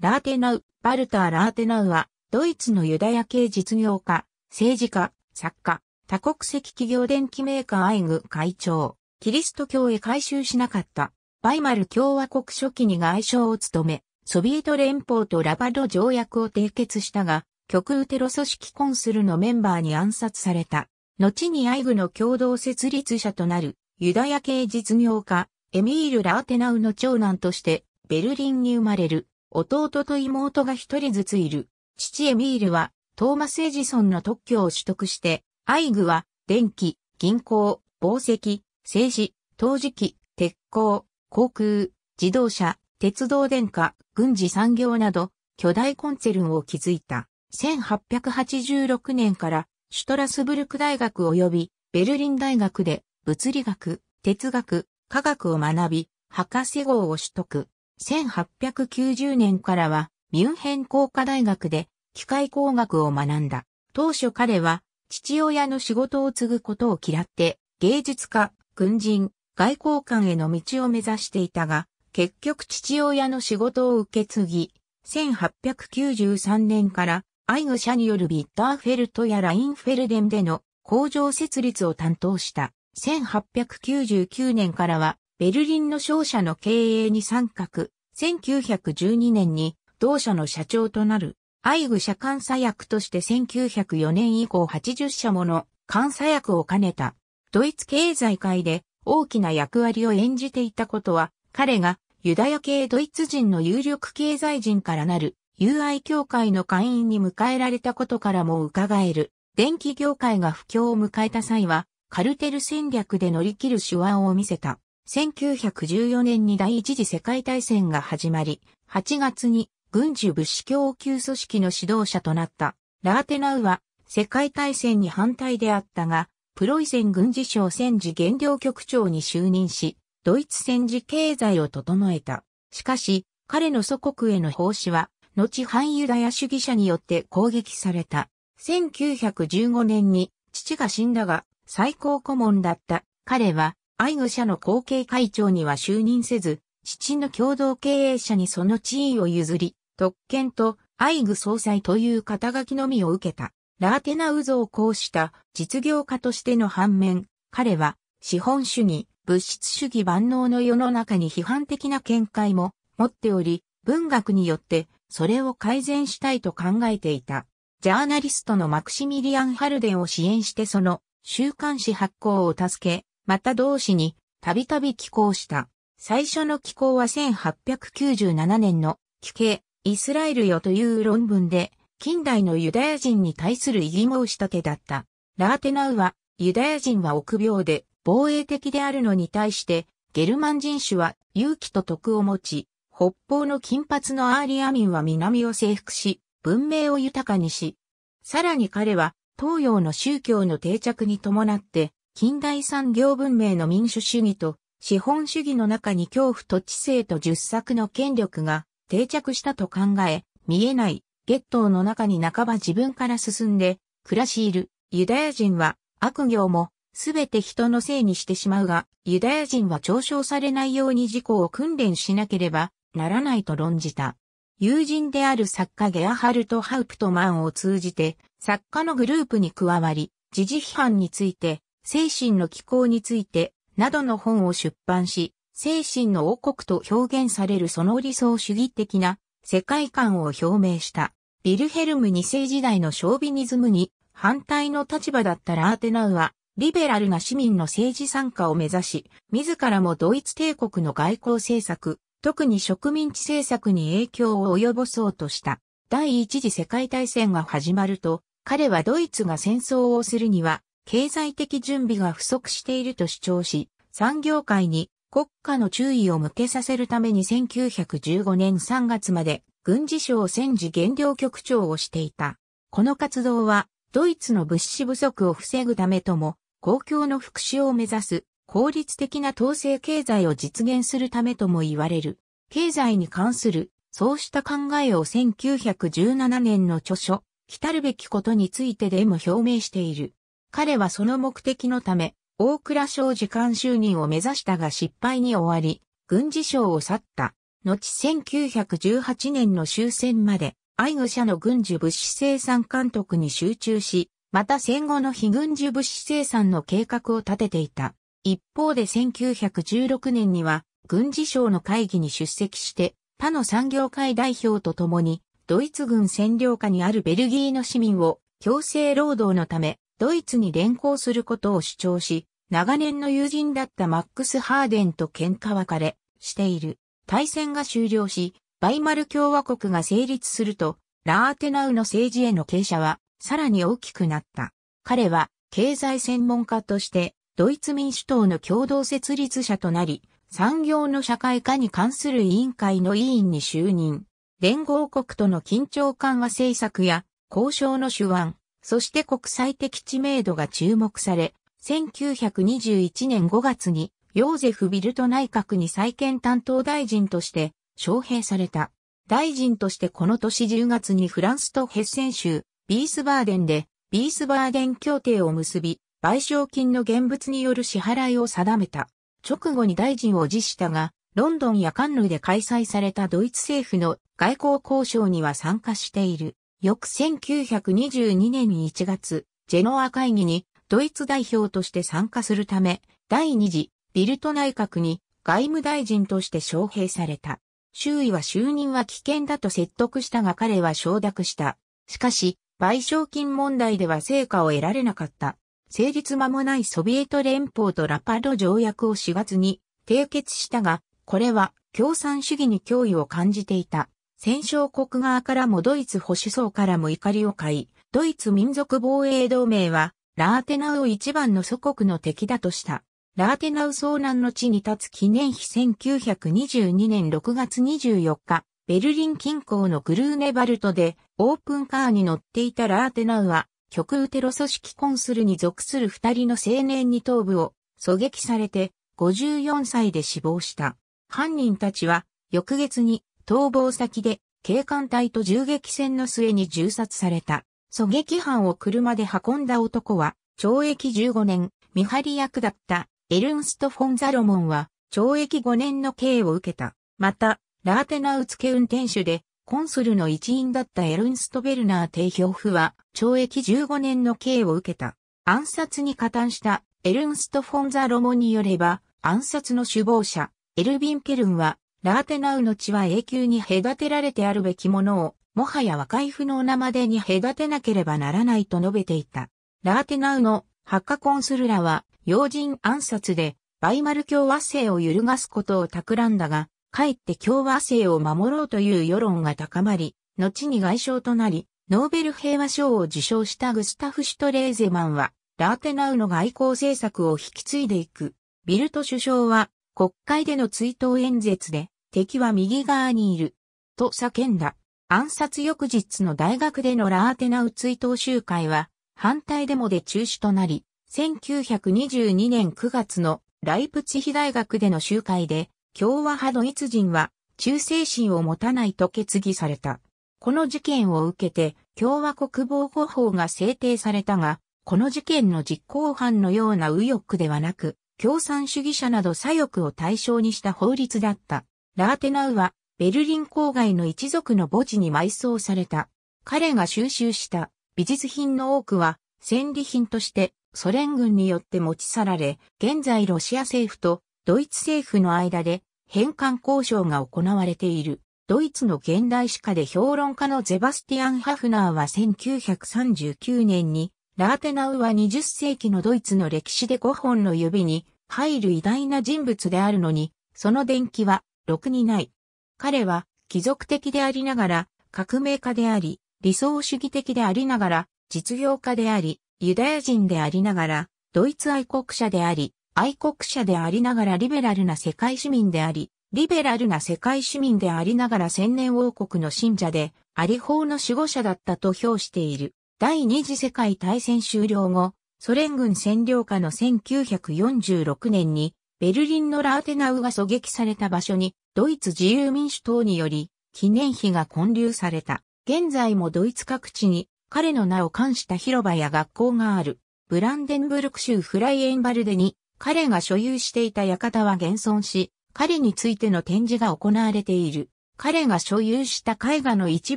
ラーテナウ、バルター・ラーテナウは、ドイツのユダヤ系実業家、政治家、作家、多国籍企業電機メーカーアイグ会長、キリスト教へ改宗しなかった、バイマル共和国初期に外相を務め、ソビエト連邦とラバド条約を締結したが、極右テロ組織コンスルのメンバーに暗殺された。後にアイグの共同設立者となる、ユダヤ系実業家、エミール・ラーテナウの長男として、ベルリンに生まれる。弟と妹が一人ずついる。父エミールはトーマス・エジソンの特許を取得して、アイグは電気、銀行、宝石、製紙、陶磁器、鉄鋼、航空、自動車、鉄道電化、軍事産業など巨大コンツェルンを築いた。1886年からシュトラスブルク大学及びベルリン大学で物理学、哲学、科学を学び、博士号を取得。1890年からはミュンヘン工科大学で機械工学を学んだ。当初彼は父親の仕事を継ぐことを嫌って芸術家、軍人、外交官への道を目指していたが、結局父親の仕事を受け継ぎ、1893年からアイグ社によるビッターフェルトやラインフェルデンでの工場設立を担当した。1899年からはベルリンの商社の経営に参画、1912年に同社の社長となる、アイグ社監査役として1904年以降80社もの監査役を兼ねた、ドイツ経済界で大きな役割を演じていたことは、彼がユダヤ系ドイツ人の有力経済人からなる友愛協会の会員に迎えられたことからも伺える。電気業界が不況を迎えた際は、カルテル戦略で乗り切る手腕を見せた。1914年に第一次世界大戦が始まり、8月に軍需物資供給組織の指導者となったラーテナウは世界大戦に反対であったが、プロイセン軍事省戦時減量局長に就任し、ドイツ戦時経済を整えた。しかし、彼の祖国への奉仕は、後反ユダヤ主義者によって攻撃された。1915年に父が死んだが、最高顧問だった彼はアイグ社の後継会長には就任せず、父の共同経営者にその地位を譲り、特権とアイグ総裁という肩書きのみを受けた。ラーテナウゾをこうした実業家としての反面、彼は資本主義、物質主義万能の世の中に批判的な見解も持っており、文学によってそれを改善したいと考えていた。ジャーナリストのマクシミリアン・ハルデンを支援してその週刊誌発行を助け、また同市にたびたび寄港した。最初の寄港は1897年の帰系イスラエルよという論文で近代のユダヤ人に対する異議申し立てだった。ラーテナウはユダヤ人は臆病で防衛的であるのに対してゲルマン人種は勇気と徳を持ち、北方の金髪のアーリア民は南を征服し、文明を豊かにし、さらに彼は東洋の宗教の定着に伴って近代産業文明の民主主義と資本主義の中に恐怖と知性と十作の権力が定着したと考え、見えないゲットの中に半ば自分から進んで暮らしいるユダヤ人は悪行もすべて人のせいにしてしまうが、ユダヤ人は嘲笑されないように自己を訓練しなければならないと論じた。友人である作家ゲアハルト・ハウプトマンを通じて、作家のグループに加わり、時事批判について精神の気候について、などの本を出版し、精神の王国と表現されるその理想主義的な世界観を表明した。ビルヘルム2世時代のショービニズムに反対の立場だったラーテナウは、リベラルな市民の政治参加を目指し、自らもドイツ帝国の外交政策、特に植民地政策に影響を及ぼそうとした。第一次世界大戦が始まると、彼はドイツが戦争をするには、経済的準備が不足していると主張し、産業界に国家の注意を向けさせるために1915年3月まで軍事省戦時減量局長をしていた。この活動はドイツの物資不足を防ぐためとも公共の復讐を目指す効率的な統制経済を実現するためとも言われる。経済に関するそうした考えを1917年の著書、来たるべきことについてでも表明している。彼はその目的のため、大倉省次官就任を目指したが失敗に終わり、軍事省を去った。後1918年の終戦まで、愛護者の軍需物資生産監督に集中し、また戦後の非軍需物資生産の計画を立てていた。一方で1916年には、軍事省の会議に出席して、他の産業界代表と共に、ドイツ軍占領下にあるベルギーの市民を強制労働のためドイツに連行することを主張し、長年の友人だったマックス・ハーデンと喧嘩別れしている。対戦が終了し、バイマル共和国が成立すると、ラーテナウの政治への傾斜はさらに大きくなった。彼は経済専門家としてドイツ民主党の共同設立者となり、産業の社会化に関する委員会の委員に就任。連合国との緊張緩和政策や交渉の手腕、そして国際的知名度が注目され、1921年5月にヨーゼフ・ビルト内閣に再建担当大臣として招聘された。大臣としてこの年10月にフランスとヘッセン州ビースバーデンでビースバーデン協定を結び、賠償金の現物による支払いを定めた。直後に大臣を辞したが、ロンドンやカンヌで開催されたドイツ政府の外交交渉には参加している。翌1922年1月、ジェノア会議にドイツ代表として参加するため、第二次ビルト内閣に外務大臣として招聘された。周囲は就任は危険だと説得したが彼は承諾した。しかし、賠償金問題では成果を得られなかった。成立間もないソビエト連邦とラパド条約を4月に締結したが、これは共産主義に脅威を感じていた。戦勝国側からもドイツ保守層からも怒りを買い、ドイツ民族防衛同盟は、ラーテナウを一番の祖国の敵だとした。ラーテナウ遭難の地に立つ記念碑1922年6月24日、ベルリン近郊のグルーネバルトで、オープンカーに乗っていたラーテナウは、極右テロ組織コンスルに属する二人の青年に頭部を狙撃されて、54歳で死亡した。犯人たちは、翌月に逃亡先で警官隊と銃撃戦の末に銃殺された。狙撃犯を車で運んだ男は、懲役15年、見張り役だったエルンスト・フォン・ザロモンは、懲役5年の刑を受けた。また、ラーテナウ付運転手で、コンスルの一員だったエルンスト・ベルナー帝表夫は、懲役15年の刑を受けた。暗殺に加担したエルンスト・フォン・ザ・ロモンによれば、暗殺の首謀者、エルヴィン・ケルンは、ラーテナウの血は永久に隔てられてあるべきものを、もはや和解不能なまでに隔てなければならないと述べていた。ラーテナウのハッカコンスルラは、要人暗殺で、バイマル共和制を揺るがすことを企んだが、かえって共和制を守ろうという世論が高まり、後に外相となり、ノーベル平和賞を受賞したグスタフ・シュトレーゼマンは、ラーテナウの外交政策を引き継いでいく。ビルト首相は、国会での追悼演説で、敵は右側にいる、と叫んだ。暗殺翌日の大学でのラーテナウ追悼集会は、反対デモで中止となり、1922年9月のライプチヒ大学での集会で、共和派ドイツ人は忠誠心を持たないと決議された。この事件を受けて、共和国防護法が制定されたが、この事件の実行犯のような右翼ではなく、共産主義者など左翼を対象にした法律だった。ラーテナウは、ベルリン郊外の一族の墓地に埋葬された。彼が収集した美術品の多くは、戦利品としてソ連軍によって持ち去られ、現在ロシア政府とドイツ政府の間で返還交渉が行われている。ドイツの現代史家で評論家のゼバスティアン・ハフナーは1939年にラーテナウは20世紀のドイツの歴史で5本の指に入る偉大な人物であるのに、その伝記は、ろくにない。彼は、貴族的でありながら、革命家であり、理想主義的でありながら、実業家であり、ユダヤ人でありながら、ドイツ愛国者であり、愛国者でありながらリベラルな世界市民であり、リベラルな世界市民でありながら千年王国の信者で、あり法の守護者だったと評している。第二次世界大戦終了後、ソ連軍占領下の1946年に、ベルリンのラーテナウが狙撃された場所に、ドイツ自由民主党により、記念碑が建立された。現在もドイツ各地に、彼の名を冠した広場や学校がある。ブランデンブルク州フライエンバルデに、彼が所有していた館は現存し、彼についての展示が行われている。彼が所有した絵画の一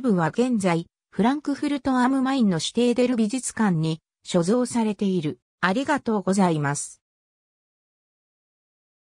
部は現在、フランクフルトアムマインの指定出るデル美術館に所蔵されている。ありがとうございます。